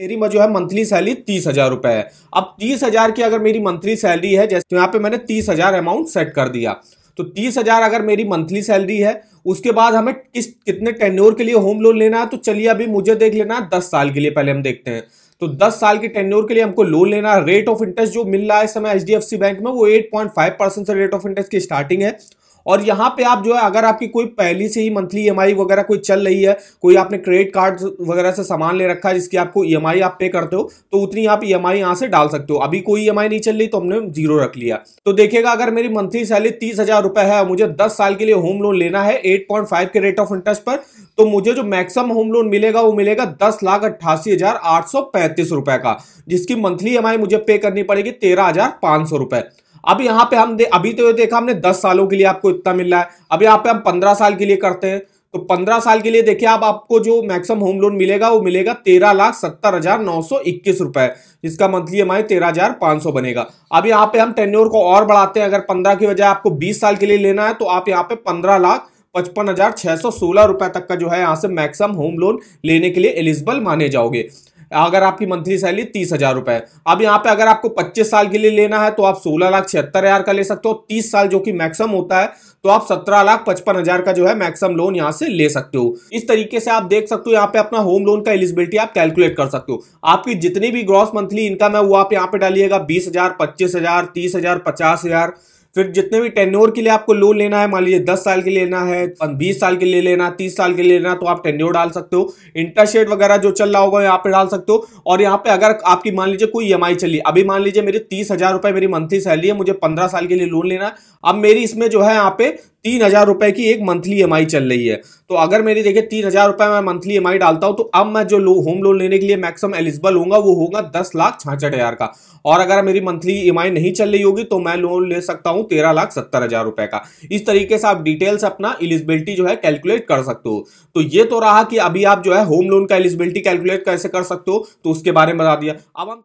मेरी जो है मंथली सैलरी तीस हजार रुपए है अब तीस हजार की अगर मेरी मंथली सैलरी है जैसे तो यहाँ पे मैंने तीस हजार अमाउंट सेट कर दिया तो तीस हजार अगर मेरी मंथली सैलरी है उसके बाद हमें किस कितने टेन्योर के लिए होम लोन लेना है तो चलिए अभी मुझे देख लेना है दस साल के लिए पहले हम देखते हैं तो दस साल के टेन्योर के लिए हमको लोन लेना है रेट ऑफ इंटरेस्ट जो मिल रहा है इस समय एच बैंक में वो एट परसेंट से रेट ऑफ इंटरेस्ट की स्टार्टिंग है और यहाँ पे आप जो है अगर आपकी कोई पहली से ही मंथली ई e वगैरह कोई चल रही है कोई आपने क्रेडिट कार्ड वगैरह से सामान ले रखा है जिसकी आपको ई e आप पे करते हो तो उतनी आप ई e एम यहाँ से डाल सकते हो अभी कोई ई नहीं चल रही तो हमने जीरो रख लिया तो देखिएगा अगर मेरी मंथली सैलरी तीस हजार रुपए है और मुझे दस साल के लिए होम लोन लेना है एट पॉइंट फाइव के रेट ऑफ इंटरेस्ट पर तो मुझे जो मैक्सिमम होम लोन मिलेगा वो मिलेगा दस लाख अट्ठासी हजार आठ सौ पैंतीस रुपए का जिसकी मंथली ई मुझे पे करनी पड़ेगी तेरह हजार पांच सौ रुपए अब यहाँ पे हम दे, अभी तो देखा हमने दस सालों के लिए आपको इतना मिल रहा है अब यहाँ पे हम पंद्रह साल के लिए करते हैं तो पंद्रह साल के लिए देखिए आप आपको जो मैक्सिमम होम लोन मिलेगा वो मिलेगा तेरह लाख सत्तर हजार नौ सौ इक्कीस रुपए जिसका मंथली एम आई तेरह हजार पांच सौ बनेगा अब यहाँ पे हम टेन्योर को और बढ़ाते हैं अगर पंद्रह की बजाय आपको बीस साल के लिए लेना है तो आप यहाँ पे पंद्रह लाख पचपन हजार छह सौ सोलह रुपए तक का जो है यहाँ से मैक्सिमम होम लोन लेने के लिए एलिजिबल माने जाओगे अगर आपकी मंथली सैलरी तीस हजार रुपए अब यहाँ पे अगर आपको पच्चीस साल के लिए लेना है तो आप सोलह लाख छिहत्तर हजार का ले सकते हो तीस साल जो कि मैक्सिमम होता है तो आप सत्रह लाख पचपन हजार का जो है मैक्सिमम लोन यहाँ से ले सकते हो इस तरीके से आप देख सकते हो यहाँ पे अपना होम लोन का एलिजिबिलिटी आप कैलकुलेट कर सकते हो आपकी जितनी भी ग्रॉस मंथली इनकम है वो आप यहाँ पे डालिएगा बीस हजार पच्चीस हजार तीस हजार पचास हजार फिर जितने भी टेन्योर के लिए आपको लोन लेना है मान लीजिए दस साल के लिए लेना है बीस साल के लिए लेना तीस साल के लिए लेना तो आप टेन्योर डाल सकते हो इंटरेस्ट रेट वगैरह जो चल रहा होगा यहाँ पे डाल सकते हो और यहाँ पे अगर आपकी मान लीजिए कोई ई e चली अभी मान लीजिए मेरी तीस हजार रुपए मेरी मंथली सैलरी है मुझे पंद्रह साल के लिए लोन लेना है अब मेरी इसमें जो है यहाँ पे तीन हजार रुपए की एक मंथली ई चल रही है तो अगर मेरी देखिए तीन हजार रुपए मैं मंथली ई डालता हूं तो अब मैं जो लो, होम लोन लेने के लिए मैक्सिमम एलिजिबल होगा वो होगा दस लाख छाछठ हजार का और अगर मेरी मंथली ई नहीं चल रही होगी तो मैं लोन ले सकता हूं तेरह लाख सत्तर हजार रुपए का इस तरीके से आप डिटेल्स अपना एलिजिबिलिटी जो है कैलकुलेट कर सकते हो तो ये तो रहा कि अभी आप जो है होम लोन का एलिजिबिलिटी कैलकुलेट कैसे कर सकते हो तो उसके बारे में बता दिया अब हम